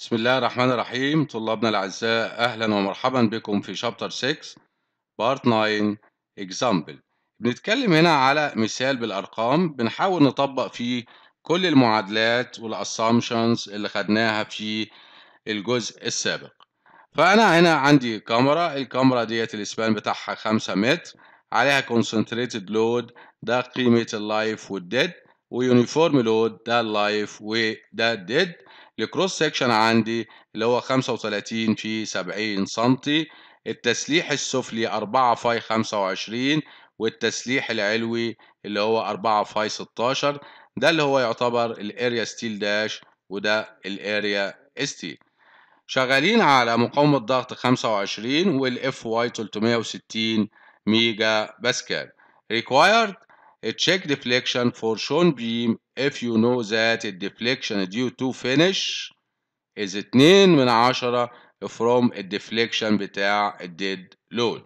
بسم الله الرحمن الرحيم طلابنا الأعزاء أهلا ومرحبا بكم في شابتر 6 بارت 9 اكزامبل بنتكلم هنا على مثال بالأرقام بنحاول نطبق فيه كل المعادلات والأسامشنز اللي خدناها في الجزء السابق فأنا هنا عندي كاميرا الكاميرا ديت الإسبان بتاعها 5 متر عليها concentrated لود ده قيمة اللايف والديد ويونيفورم لود ده اللايف وده الديد الكروس سيكشن عندي اللي هو 35 في 70 سنتي التسليح السفلي 4 فاي 25 والتسليح العلوي اللي هو 4 فاي 16 ده اللي هو يعتبر الاريا ستيل داش وده الاريا ستيل شغالين على مقاومة ضغط 25 والاف واي 360 ميجا باسكال required a check deflection for shown beam if you know that the deflection due to finish is 2 من 10 from the deflection بتاع dead load.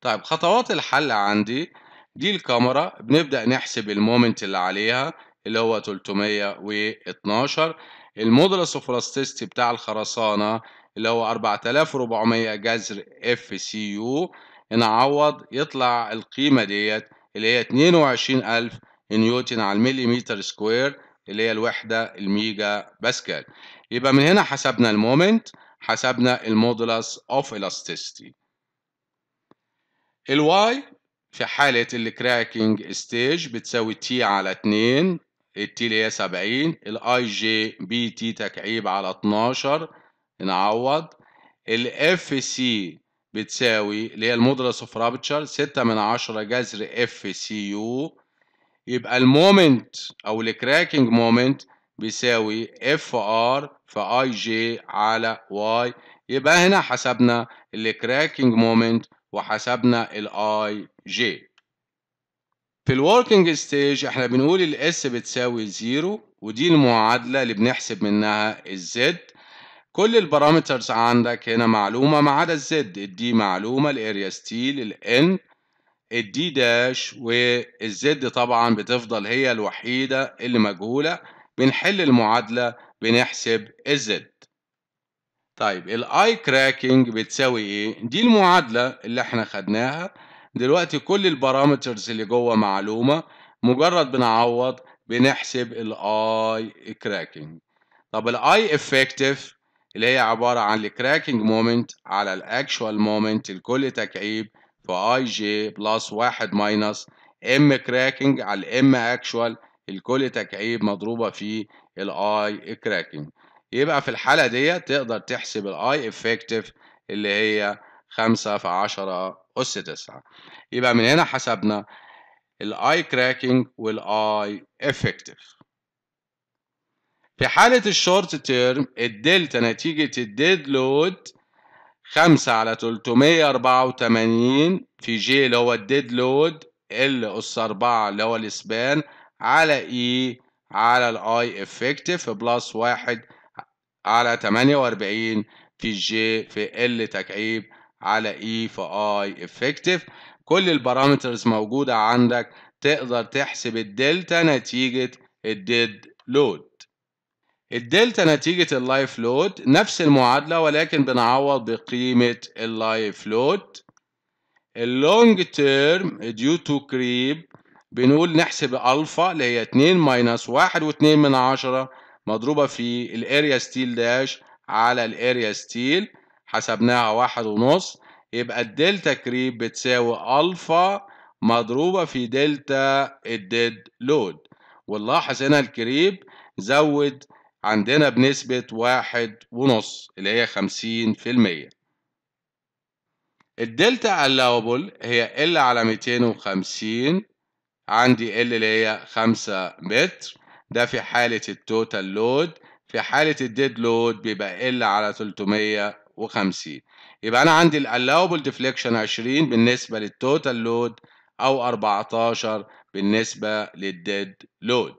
طيب خطوات الحل عندي دي الكاميرا بنبدأ نحسب المومنت اللي عليها اللي هو 312 المودلس اوف بلاستيستي بتاع الخرسانة اللي هو 4400 جذر اف سي يو نعوض يطلع القيمة ديت اللي هي 22000 نيوتن على المليمتر سكوير اللي هي الوحدة الميجا باسكال يبقى من هنا حسبنا المومنت حسبنا المودولاس اوف الاستيستي الواي في حالة الكراكنج ستيج بتساوي تي على 2 التي اللي هي 70 الاي جي بي تي تكعيب على 12 نعوض الاف سي بتساوي اللي هي المودولس اوف رابتشر 6 من 10 جذر اف سي يو يبقى المومنت او الكراكنج مومنت بيساوي اف ار في اي جي على واي يبقى هنا حسبنا الكراكنج مومنت وحسبنا الاي جي في الوركينج ستيج احنا بنقول الاس بتساوي زيرو ودي المعادله اللي بنحسب منها الزد كل البارامترز عندك هنا معلومه ما عدا الزد الدي معلومه الاريا ستيل الان الدي داش والزد طبعا بتفضل هي الوحيدة اللي مجهولة بنحل المعادلة بنحسب الزد طيب الاي كراكنج بتساوي ايه دي المعادلة اللي احنا خدناها دلوقتي كل البارامترز اللي جوه معلومة مجرد بنعوض بنحسب الاي كراكنج طب الاي افكتيف اللي هي عبارة عن الكراكنج مومنت على الاكشوال مومنت لكل تكعيب فاي جي بلس واحد ماينس ام كراكنج على الام اكشوال الكل تكعيب مضروبة في الاي كراكنج يبقى في الحالة دي تقدر تحسب الاي افكتيف اللي هي خمسة في عشرة أس تسعة يبقى من هنا حسبنا الاي كراكنج والاي افكتيف في حالة الشورت تيرم الدلتا نتيجة الديد لود خمسة على 384 في جي اللي هو الديد لود ال أس 4 اللي هو الإسبان على إي e على الأي إفكتيف بلس واحد على 48 في جي في ال تكعيب على إي e في أي إفكتيف كل البارامترز موجودة عندك تقدر تحسب الدلتا نتيجة الديد لود الدلتا نتيجة اللايف لود نفس المعادلة ولكن بنعوض بقيمة اللايف لود اللونج تيرم ديو تو كريب بنقول نحسب الفا اللي هي 2 ماينس 1 و2 من عشرة مضروبة في الاريا ستيل داش على الاريا ستيل حسبناها واحد ونص يبقى الدلتا كريب بتساوي الفا مضروبة في دلتا الديد لود ونلاحظ هنا الكريب زود عندنا بنسبة واحد ونص اللي هي خمسين في المية الدلتا allowable هي ال على ميتين وخمسين عندي ال اللي هي خمسة متر ده في حالة التوتال لود في حالة الديد لود بيبقى ال على تلتمية وخمسين يبقى أنا عندي allowable deflection عشرين بالنسبة للتوتال لود أو أربعتاشر بالنسبة للديد لود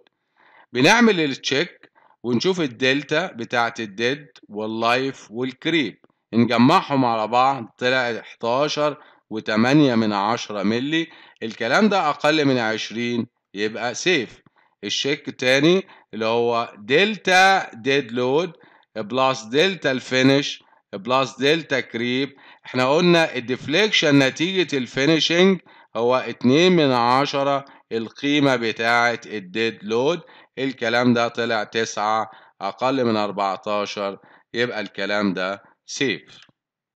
بنعمل التشيك ونشوف الدلتا بتاعت الديد واللايف والكريب نجمعهم على بعض طلع 11 و8 من 10 ملي الكلام ده أقل من 20 يبقى سيف الشيك التاني اللي هو دلتا ديد لود بلس دلتا الفينش بلس دلتا كريب احنا قلنا الديفليكشن نتيجة الفينشنج هو 2 من 10 القيمة بتاعت الديد لود الكلام ده طلع تسعة أقل من أربعتاشر يبقى الكلام ده صفر